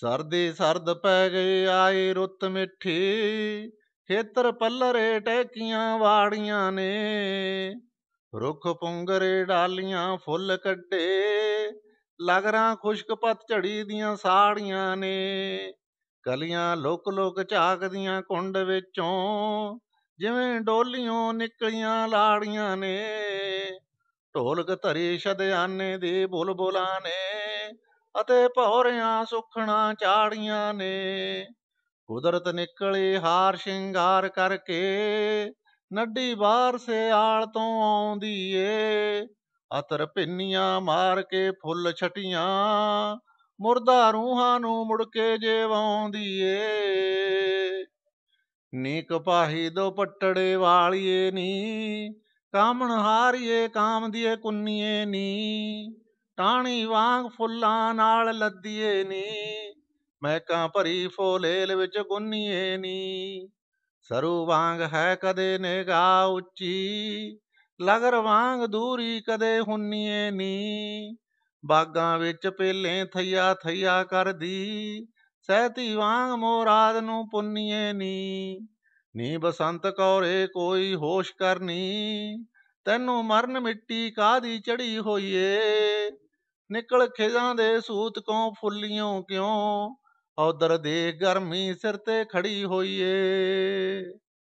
ਸਰਦੀ ਸਰਦ ਪੈ ਗਈ ਆਈ ਰੁੱਤ ਮਿੱਠੀ ਖੇਤਰ ਪੱਲਰੇ ਟੈਕੀਆਂ ਵਾੜੀਆਂ ਨੇ ਰੁੱਖ ਪੁੰਗਰੇ ਡਾਲੀਆਂ ਫੁੱਲ ਕੱਢੇ ਲਗਰਾਂ ਖੁਸ਼ਕ ਝੜੀ ਦੀਆਂ ਸਾੜੀਆਂ ਨੇ ਕਲੀਆਂ ਲੋਕ ਲੋਕ ਝਾਕਦੀਆਂ ਕੁੰਡ ਵਿੱਚੋਂ ਜਿਵੇਂ ਡੋਲੀਆਂ ਨਿਕਲੀਆਂ ਲਾੜੀਆਂ ਨੇ ਢੋਲਕ ਧਰੇ ਸ਼ਦਿਆਨੇ ਦੇ ਬੁਲਬੁਲਾਂ ਨੇ ਅਤੇ ਭੌਰਿਆਂ ਸੁਖਣਾ ਚਾੜੀਆਂ ਨੇ ਕੁਦਰਤ ਨਿਕਲੀ ਹਾਰ ਸ਼ਿੰਗਾਰ ਕਰਕੇ ਨੱਡੀ ਬਾਹਰ ਸਿਆਲ ਤੋਂ ਆਉਂਦੀ ਏ ਅਤਰ ਪਿੰਨੀਆਂ ਮਾਰ ਕੇ ਫੁੱਲ ਛਟੀਆਂ ਮੁਰਦਾ ਰੂਹਾਂ ਨੂੰ ਮੁੜ ਕੇ ਜਿਵਾਉਂਦੀ ਏ ਨੀਕ ਪਾਹੀ ਦੋ ਪਟੜੇ ਵਾਲੀਏ ਨੀ ਕਾਮਣ ਹਾਰੀਏ ਕਾਮ ਦੀਏ ਕੁੰਨੀਏ ਨੀ ਟਾਣੀ ਵਾਂਗ ਫੁੱਲਾਂ ਨਾਲ ਲੱਦੀਏ ਨੀ ਮਹਿਕਾਂ ਭਰੀ ਫੋਲੇਲ ਵਿੱਚ ਗੁੰਨੀਏ ਨੀ ਸਰੂ ਵਾਂਗ ਹੈ ਕਦੇ ਨਿਗਾ ਉੱਚੀ ਲਗਰ ਵਾਂਗ ਦੂਰੀ ਕਦੇ ਹੁੰਨੀਏ ਨੀ ਬਾਗਾਂ ਵਿੱਚ ਪੇਲੇ ਥਈਆ ਥਈਆ ਕਰਦੀ ਸਹਤੀ ਵਾਂਗ ਮੋਰਾਦ ਨੂੰ ਪੁੰਨੀਏ ਨੀ ਨੀ ਬਸੰਤ ਕੌਰੇ ਕੋਈ ਹੋਸ਼ ਕਰਨੀ ਤੈਨੂੰ ਮਰਨ ਮਿੱਟੀ ਕਾਦੀ ਚੜੀ ਹੋਈਏ ਨਿਕਲ ਖਿਜ਼ਾਂ ਦੇ ਸੂਤ ਕੋ ਫੁੱਲੀਆਂ ਕਿਉਂ ਔਦਰ ਦੇ ਗਰਮੀ ਸਿਰ ਤੇ ਖੜੀ ਹੋਈਏ